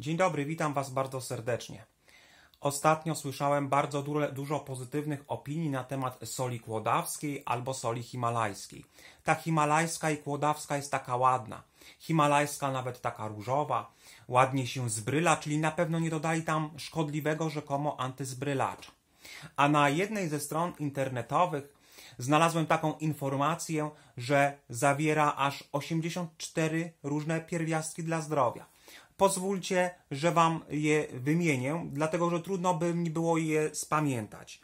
Dzień dobry, witam Was bardzo serdecznie. Ostatnio słyszałem bardzo dużo pozytywnych opinii na temat soli kłodawskiej albo soli himalajskiej. Ta himalajska i kłodawska jest taka ładna. Himalajska nawet taka różowa, ładnie się zbryla, czyli na pewno nie dodali tam szkodliwego rzekomo antyzbrylacza. A na jednej ze stron internetowych znalazłem taką informację, że zawiera aż 84 różne pierwiastki dla zdrowia. Pozwólcie, że Wam je wymienię, dlatego że trudno by mi było je spamiętać.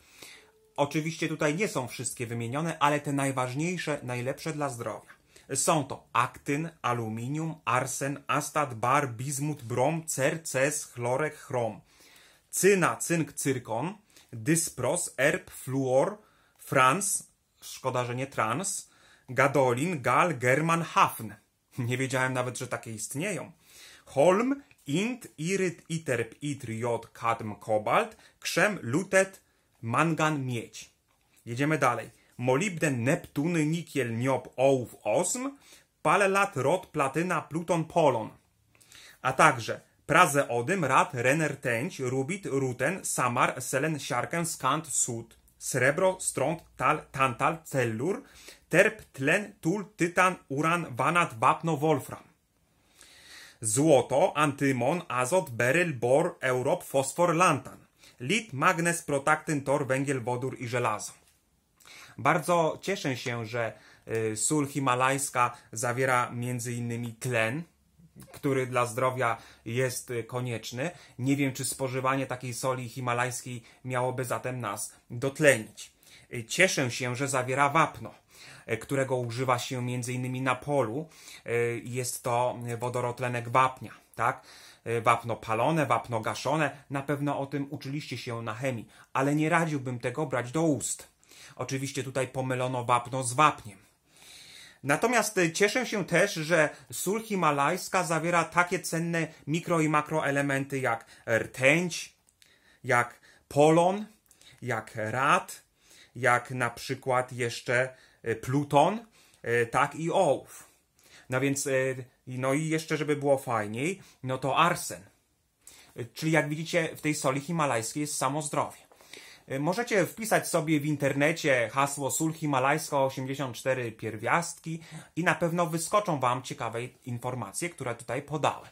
Oczywiście tutaj nie są wszystkie wymienione, ale te najważniejsze, najlepsze dla zdrowia. Są to aktyn, aluminium, arsen, astat, bar, bizmut, brom, cer, ces, chlorek, chrom, cyna, cynk, cyrkon, dyspros, erb, fluor, franz, szkoda, że nie trans, gadolin, gal, german, hafn. Nie wiedziałem nawet, że takie istnieją. Holm, Int, Iryt, Iterp, Itr, Jod, Kadm, Kobalt, Krzem, Lutet, Mangan, Miedź. Jedziemy dalej. Molibden, Neptuny, Nikiel, Niob, Ołów, Osm, Palelat, Rod, Platyna, Pluton, Polon. A także Prazeodym, Rad, Rener, Tęć, Rubit, Ruten, Samar, Selen, Siarkę, Skant, Sud, Srebro, Strąd, Tal, Tantal, Cellur, Terp, Tlen, Tul, Tytan, Uran, Wanat, Wapno, Wolfram złoto, antymon, azot, beryl, bor, europ, fosfor, lantan, lit, magnez, protaktyn, tor, węgiel, wodór i żelazo. Bardzo cieszę się, że y, sól himalajska zawiera m.in. tlen, który dla zdrowia jest y, konieczny. Nie wiem, czy spożywanie takiej soli himalajskiej miałoby zatem nas dotlenić. Y, cieszę się, że zawiera wapno, y, którego używa się m.in. na polu. Y, jest to wodorotlenek wapnia, tak? Wapno palone, wapno gaszone. Na pewno o tym uczyliście się na chemii, ale nie radziłbym tego brać do ust. Oczywiście tutaj pomylono wapno z wapniem. Natomiast cieszę się też, że sól himalajska zawiera takie cenne mikro i makroelementy jak rtęć, jak polon, jak rad, jak na przykład jeszcze e, Pluton, e, tak i Ołów. No więc, e, no i jeszcze, żeby było fajniej, no to arsen. Czyli jak widzicie, w tej soli himalajskiej jest samo zdrowie. Możecie wpisać sobie w internecie hasło sól himalajska 84 pierwiastki i na pewno wyskoczą Wam ciekawe informacje, które tutaj podałem.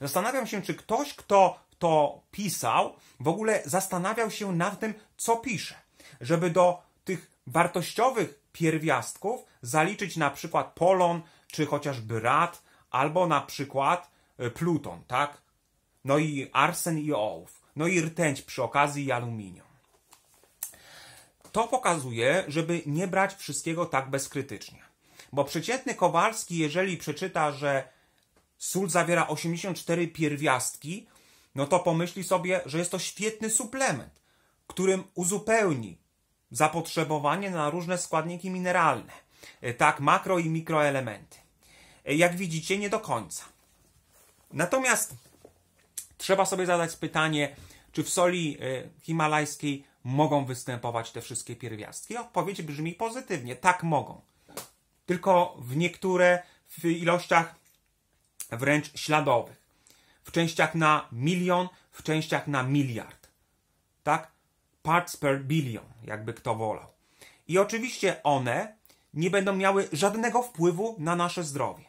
Zastanawiam się, czy ktoś, kto to pisał, w ogóle zastanawiał się nad tym, co pisze żeby do tych wartościowych pierwiastków zaliczyć na przykład polon, czy chociażby rad, albo na przykład e, pluton, tak? No i arsen i ołów. No i rtęć przy okazji i aluminium. To pokazuje, żeby nie brać wszystkiego tak bezkrytycznie. Bo przeciętny Kowalski, jeżeli przeczyta, że sól zawiera 84 pierwiastki, no to pomyśli sobie, że jest to świetny suplement, którym uzupełni zapotrzebowanie na różne składniki mineralne, e, tak makro i mikroelementy. E, jak widzicie, nie do końca. Natomiast trzeba sobie zadać pytanie, czy w soli e, himalajskiej mogą występować te wszystkie pierwiastki? Odpowiedź brzmi pozytywnie, tak mogą. Tylko w niektóre w ilościach wręcz śladowych. W częściach na milion, w częściach na miliard. Tak? parts per billion, jakby kto wolał. I oczywiście one nie będą miały żadnego wpływu na nasze zdrowie.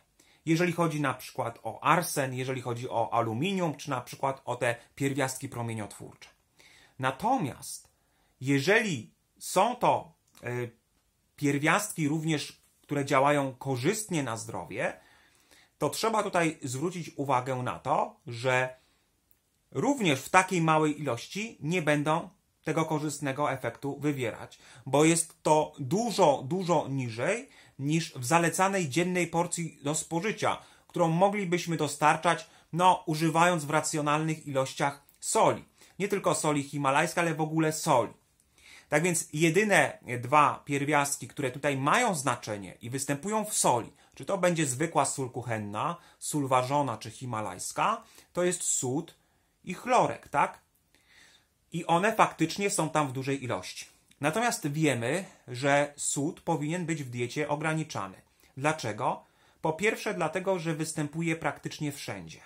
Jeżeli chodzi na przykład o arsen, jeżeli chodzi o aluminium, czy na przykład o te pierwiastki promieniotwórcze. Natomiast jeżeli są to y, pierwiastki również, które działają korzystnie na zdrowie, to trzeba tutaj zwrócić uwagę na to, że również w takiej małej ilości nie będą tego korzystnego efektu wywierać, bo jest to dużo, dużo niżej niż w zalecanej dziennej porcji do spożycia, którą moglibyśmy dostarczać, no, używając w racjonalnych ilościach soli. Nie tylko soli himalajskiej, ale w ogóle soli. Tak więc jedyne dwa pierwiastki, które tutaj mają znaczenie i występują w soli, czy to będzie zwykła sól kuchenna, sól ważona czy himalajska, to jest sód i chlorek, tak? I one faktycznie są tam w dużej ilości. Natomiast wiemy, że sód powinien być w diecie ograniczany. Dlaczego? Po pierwsze, dlatego, że występuje praktycznie wszędzie.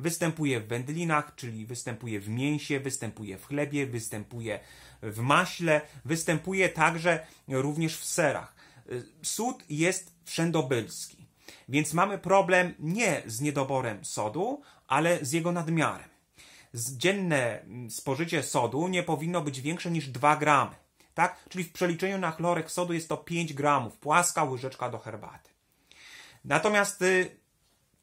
Występuje w wędlinach, czyli występuje w mięsie, występuje w chlebie, występuje w maśle, występuje także również w serach. Sód jest wszędobylski, więc mamy problem nie z niedoborem sodu, ale z jego nadmiarem dzienne mm, spożycie sodu nie powinno być większe niż 2 gramy. Tak? Czyli w przeliczeniu na chlorek sodu jest to 5 gramów, płaska łyżeczka do herbaty. Natomiast y,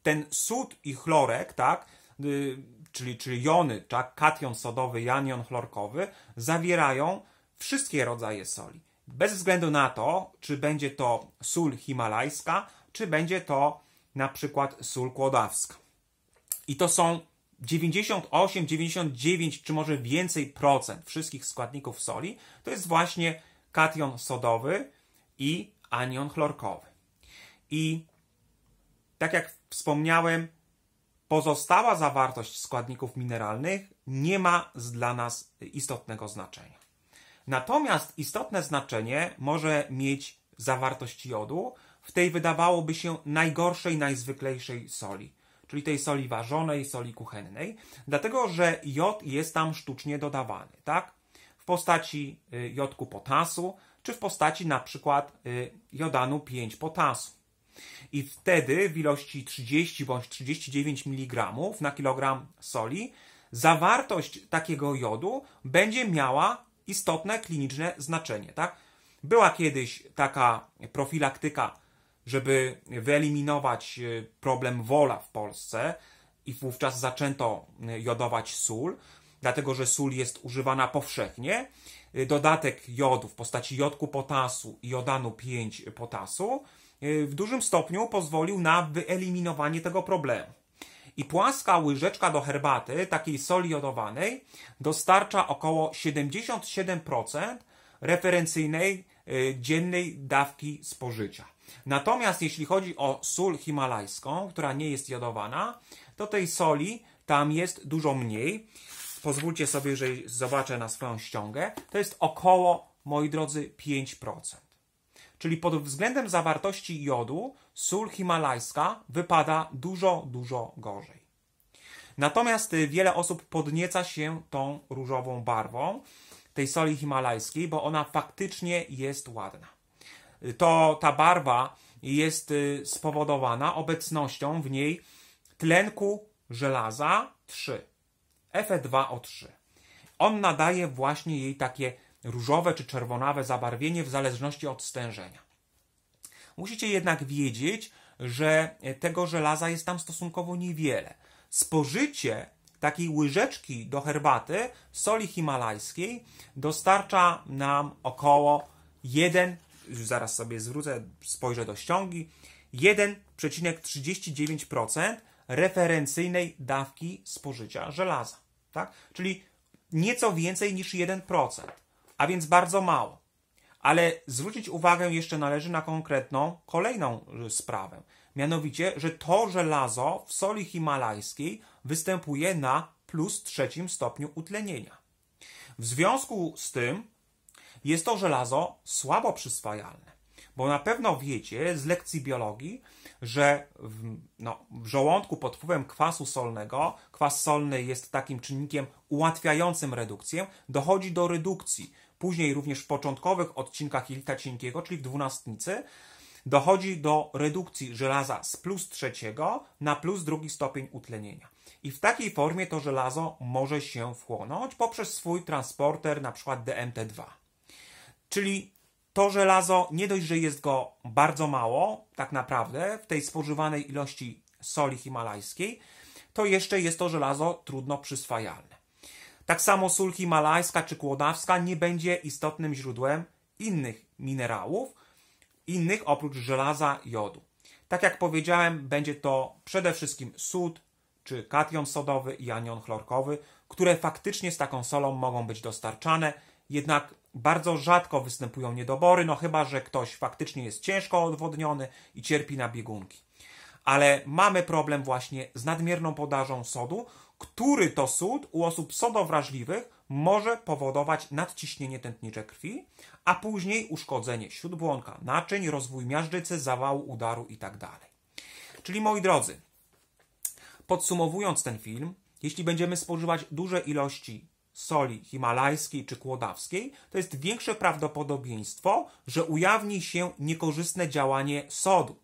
ten sód i chlorek, tak, y, czyli, czyli jony, tak, kation sodowy, janion chlorkowy, zawierają wszystkie rodzaje soli. Bez względu na to, czy będzie to sól himalajska, czy będzie to na przykład sól kłodawska. I to są 98, 99 czy może więcej procent wszystkich składników soli to jest właśnie kation sodowy i anion chlorkowy. I tak jak wspomniałem, pozostała zawartość składników mineralnych nie ma dla nas istotnego znaczenia. Natomiast istotne znaczenie może mieć zawartość jodu w tej wydawałoby się najgorszej, najzwyklejszej soli czyli tej soli ważonej, soli kuchennej, dlatego że jod jest tam sztucznie dodawany, tak? W postaci y, jodku potasu, czy w postaci na przykład y, jodanu 5 potasu. I wtedy w ilości 30 bądź 39 mg na kilogram soli zawartość takiego jodu będzie miała istotne kliniczne znaczenie, tak? Była kiedyś taka profilaktyka żeby wyeliminować e, problem wola w Polsce i wówczas zaczęto e, jodować sól, dlatego że sól jest używana powszechnie. E, dodatek jodu w postaci jodku potasu i jodanu 5 potasu w dużym stopniu pozwolił na wyeliminowanie tego problemu. I płaska łyżeczka do herbaty, takiej soli jodowanej, dostarcza około 77% referencyjnej dziennej dawki spożycia. Natomiast jeśli chodzi o sól himalajską, która nie jest jodowana, to tej soli tam jest dużo mniej. Pozwólcie sobie, że zobaczę na swoją ściągę. To jest około, moi drodzy, 5%. Czyli pod względem zawartości jodu sól himalajska wypada dużo, dużo gorzej. Natomiast y, wiele osób podnieca się tą różową barwą tej soli himalajskiej, bo ona faktycznie jest ładna to ta barwa jest y, spowodowana obecnością w niej tlenku żelaza 3, Fe2O3. On nadaje właśnie jej takie różowe czy czerwonawe zabarwienie w zależności od stężenia. Musicie jednak wiedzieć, że e, tego żelaza jest tam stosunkowo niewiele. Spożycie takiej łyżeczki do herbaty soli himalajskiej dostarcza nam około 1 już zaraz sobie zwrócę, spojrzę do ściągi, 1,39% referencyjnej dawki spożycia żelaza. Tak? Czyli nieco więcej niż 1%, a więc bardzo mało. Ale zwrócić uwagę jeszcze należy na konkretną kolejną y, sprawę. Mianowicie, że to żelazo w soli himalajskiej występuje na plus trzecim stopniu utlenienia. W związku z tym jest to żelazo słabo przyswajalne. Bo na pewno wiecie z lekcji biologii, że w, no, w żołądku pod wpływem kwasu solnego, kwas solny jest takim czynnikiem ułatwiającym redukcję, dochodzi do redukcji. Później również w początkowych odcinkach jelita cienkiego, czyli w dwunastnicy, dochodzi do redukcji żelaza z plus trzeciego na plus drugi stopień utlenienia. I w takiej formie to żelazo może się wchłonąć poprzez swój transporter, na przykład DMT2. Czyli to żelazo nie dość, że jest go bardzo mało, tak naprawdę, w tej spożywanej ilości soli himalajskiej, to jeszcze jest to żelazo trudno przyswajalne. Tak samo sól himalajska czy kłodawska nie będzie istotnym źródłem innych minerałów, innych oprócz żelaza jodu. Tak jak powiedziałem, będzie to przede wszystkim sód, czy kation sodowy i anion chlorkowy, które faktycznie z taką solą mogą być dostarczane, jednak bardzo rzadko występują niedobory, no chyba, że ktoś faktycznie jest ciężko odwodniony i cierpi na biegunki. Ale mamy problem właśnie z nadmierną podażą sodu, który to sód u osób sodowrażliwych może powodować nadciśnienie tętnicze krwi, a później uszkodzenie śródbłonka, naczyń, rozwój miażdżycy, zawału udaru itd. Tak Czyli moi drodzy, podsumowując ten film, jeśli będziemy spożywać duże ilości soli himalajskiej czy kłodawskiej, to jest większe prawdopodobieństwo, że ujawni się niekorzystne działanie sodu,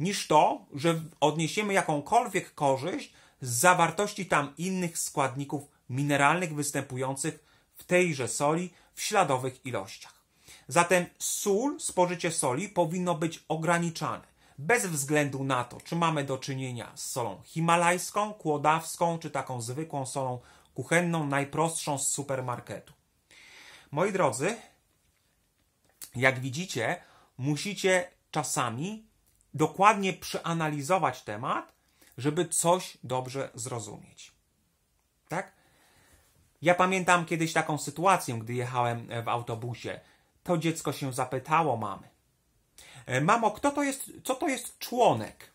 niż to, że odniesiemy jakąkolwiek korzyść z zawartości tam innych składników mineralnych występujących w tejże soli w śladowych ilościach. Zatem sól, spożycie soli powinno być ograniczane bez względu na to, czy mamy do czynienia z solą himalajską, kłodawską, czy taką zwykłą solą kuchenną, najprostszą z supermarketu. Moi drodzy, jak widzicie, musicie czasami dokładnie przeanalizować temat, żeby coś dobrze zrozumieć. Tak? Ja pamiętam kiedyś taką sytuację, gdy jechałem w autobusie. To dziecko się zapytało mamy. E, mamo, kto to jest, co to jest członek?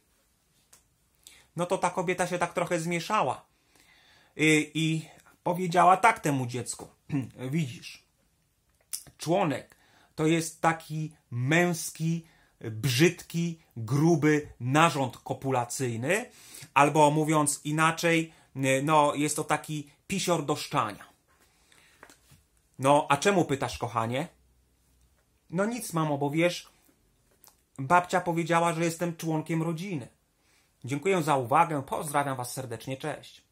No to ta kobieta się tak trochę zmieszała. Y, i powiedziała tak temu dziecku: Widzisz, członek to jest taki męski, brzydki, gruby narząd kopulacyjny, albo mówiąc inaczej, y, no, jest to taki pisior do szczania. No, a czemu pytasz, kochanie? No nic, mamo, bo wiesz, babcia powiedziała, że jestem członkiem rodziny. Dziękuję za uwagę, pozdrawiam Was serdecznie, cześć.